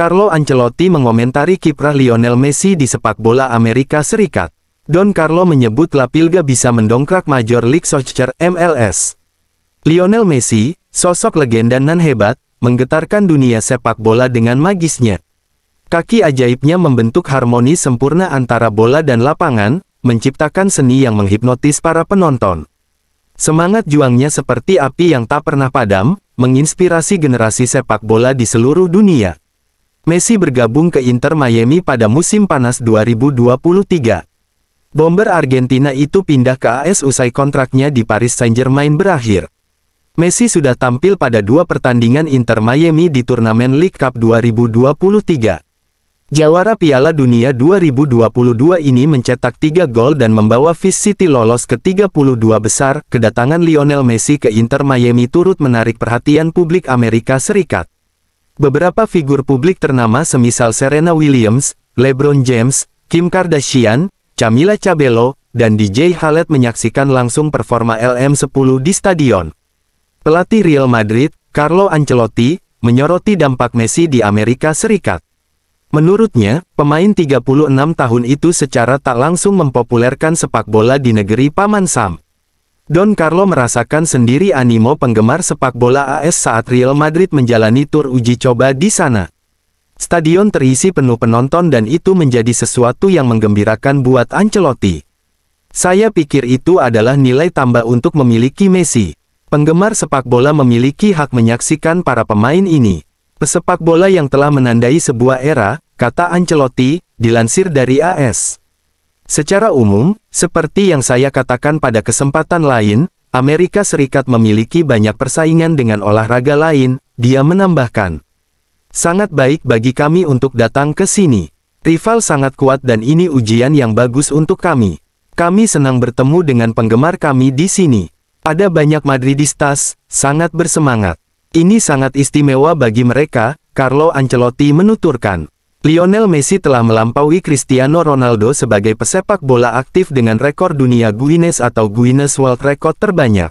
Carlo Ancelotti mengomentari kiprah Lionel Messi di sepak bola Amerika Serikat. Don Carlo menyebut La Pilga bisa mendongkrak Major League Soccer MLS. Lionel Messi, sosok legenda nan hebat, menggetarkan dunia sepak bola dengan magisnya. Kaki ajaibnya membentuk harmoni sempurna antara bola dan lapangan, menciptakan seni yang menghipnotis para penonton. Semangat juangnya seperti api yang tak pernah padam, menginspirasi generasi sepak bola di seluruh dunia. Messi bergabung ke Inter Miami pada musim panas 2023. Bomber Argentina itu pindah ke AS usai kontraknya di Paris Saint-Germain berakhir. Messi sudah tampil pada dua pertandingan Inter Miami di turnamen League Cup 2023. Jawara Piala Dunia 2022 ini mencetak tiga gol dan membawa Vis City lolos ke 32 besar, kedatangan Lionel Messi ke Inter Miami turut menarik perhatian publik Amerika Serikat. Beberapa figur publik ternama semisal Serena Williams, LeBron James, Kim Kardashian, Camila Cabello, dan DJ Khaled menyaksikan langsung performa LM10 di stadion. Pelatih Real Madrid, Carlo Ancelotti, menyoroti dampak Messi di Amerika Serikat. Menurutnya, pemain 36 tahun itu secara tak langsung mempopulerkan sepak bola di negeri Paman Sam. Don Carlo merasakan sendiri animo penggemar sepak bola AS saat Real Madrid menjalani tur uji coba di sana. Stadion terisi penuh penonton dan itu menjadi sesuatu yang menggembirakan buat Ancelotti. Saya pikir itu adalah nilai tambah untuk memiliki Messi. Penggemar sepak bola memiliki hak menyaksikan para pemain ini. Pesepak bola yang telah menandai sebuah era, kata Ancelotti, dilansir dari AS. Secara umum, seperti yang saya katakan pada kesempatan lain, Amerika Serikat memiliki banyak persaingan dengan olahraga lain, dia menambahkan. Sangat baik bagi kami untuk datang ke sini. Rival sangat kuat dan ini ujian yang bagus untuk kami. Kami senang bertemu dengan penggemar kami di sini. Ada banyak Madridistas, sangat bersemangat. Ini sangat istimewa bagi mereka, Carlo Ancelotti menuturkan. Lionel Messi telah melampaui Cristiano Ronaldo sebagai pesepak bola aktif dengan rekor dunia Guinness atau Guinness World Record terbanyak.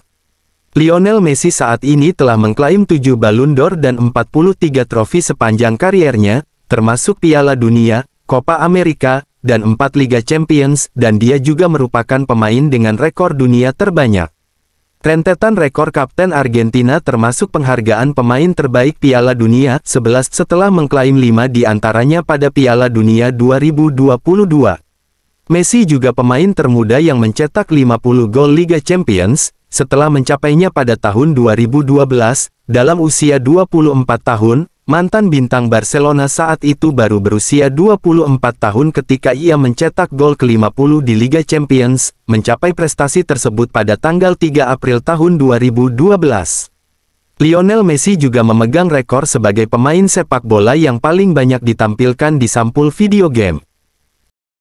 Lionel Messi saat ini telah mengklaim 7 Ballon d'Or dan 43 trofi sepanjang kariernya, termasuk Piala Dunia, Copa America, dan 4 Liga Champions, dan dia juga merupakan pemain dengan rekor dunia terbanyak. Rentetan rekor kapten Argentina termasuk penghargaan pemain terbaik Piala Dunia 11 setelah mengklaim 5 di antaranya pada Piala Dunia 2022. Messi juga pemain termuda yang mencetak 50 gol Liga Champions, setelah mencapainya pada tahun 2012, dalam usia 24 tahun, Mantan bintang Barcelona saat itu baru berusia 24 tahun ketika ia mencetak gol ke-50 di Liga Champions, mencapai prestasi tersebut pada tanggal 3 April tahun 2012. Lionel Messi juga memegang rekor sebagai pemain sepak bola yang paling banyak ditampilkan di sampul video game.